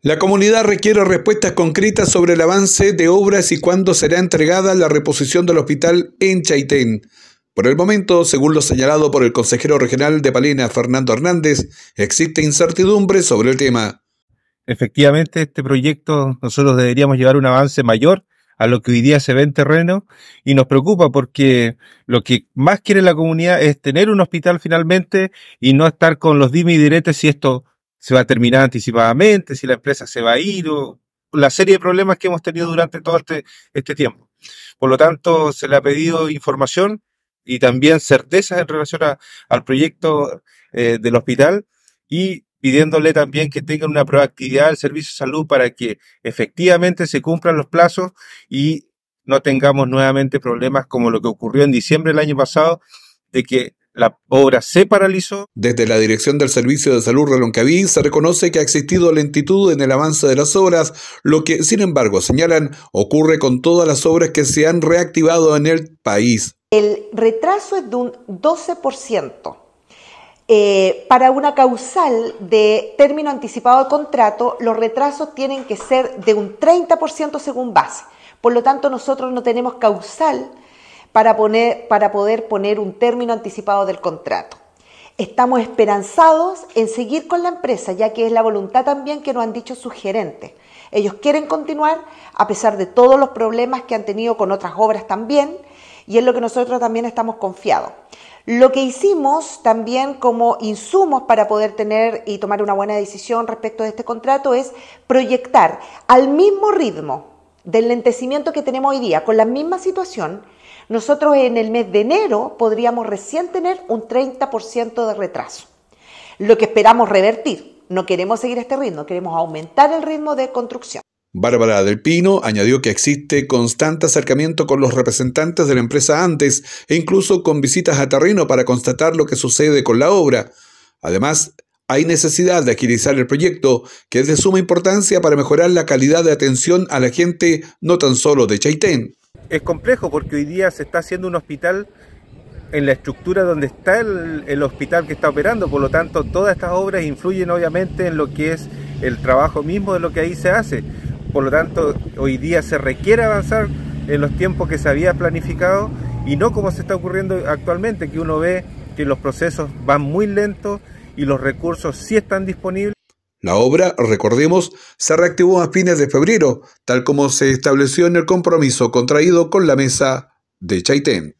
La comunidad requiere respuestas concretas sobre el avance de obras y cuándo será entregada la reposición del hospital en Chaitén. Por el momento, según lo señalado por el consejero regional de Palena, Fernando Hernández, existe incertidumbre sobre el tema. Efectivamente, este proyecto nosotros deberíamos llevar un avance mayor a lo que hoy día se ve en terreno y nos preocupa porque lo que más quiere la comunidad es tener un hospital finalmente y no estar con los dimi y diretes si esto se va a terminar anticipadamente, si la empresa se va a ir, o la serie de problemas que hemos tenido durante todo este, este tiempo. Por lo tanto, se le ha pedido información y también certezas en relación a, al proyecto eh, del hospital y pidiéndole también que tengan una proactividad al servicio de salud para que efectivamente se cumplan los plazos y no tengamos nuevamente problemas como lo que ocurrió en diciembre del año pasado, de que la obra se paralizó. Desde la Dirección del Servicio de Salud Reloncaví se reconoce que ha existido lentitud en el avance de las obras, lo que, sin embargo, señalan ocurre con todas las obras que se han reactivado en el país. El retraso es de un 12%. Eh, para una causal de término anticipado de contrato, los retrasos tienen que ser de un 30% según base. Por lo tanto, nosotros no tenemos causal para, poner, para poder poner un término anticipado del contrato. Estamos esperanzados en seguir con la empresa, ya que es la voluntad también que nos han dicho sus gerentes. Ellos quieren continuar a pesar de todos los problemas que han tenido con otras obras también, y es lo que nosotros también estamos confiados. Lo que hicimos también como insumos para poder tener y tomar una buena decisión respecto de este contrato es proyectar al mismo ritmo del lentecimiento que tenemos hoy día, con la misma situación, nosotros en el mes de enero podríamos recién tener un 30% de retraso. Lo que esperamos revertir. No queremos seguir este ritmo, queremos aumentar el ritmo de construcción. Bárbara del Pino añadió que existe constante acercamiento con los representantes de la empresa antes e incluso con visitas a terreno para constatar lo que sucede con la obra. Además, hay necesidad de agilizar el proyecto, que es de suma importancia para mejorar la calidad de atención a la gente, no tan solo de Chaitén. Es complejo porque hoy día se está haciendo un hospital en la estructura donde está el, el hospital que está operando, por lo tanto todas estas obras influyen obviamente en lo que es el trabajo mismo de lo que ahí se hace. Por lo tanto, hoy día se requiere avanzar en los tiempos que se había planificado y no como se está ocurriendo actualmente, que uno ve que los procesos van muy lentos y los recursos sí están disponibles. La obra, recordemos, se reactivó a fines de febrero, tal como se estableció en el compromiso contraído con la mesa de Chaitén.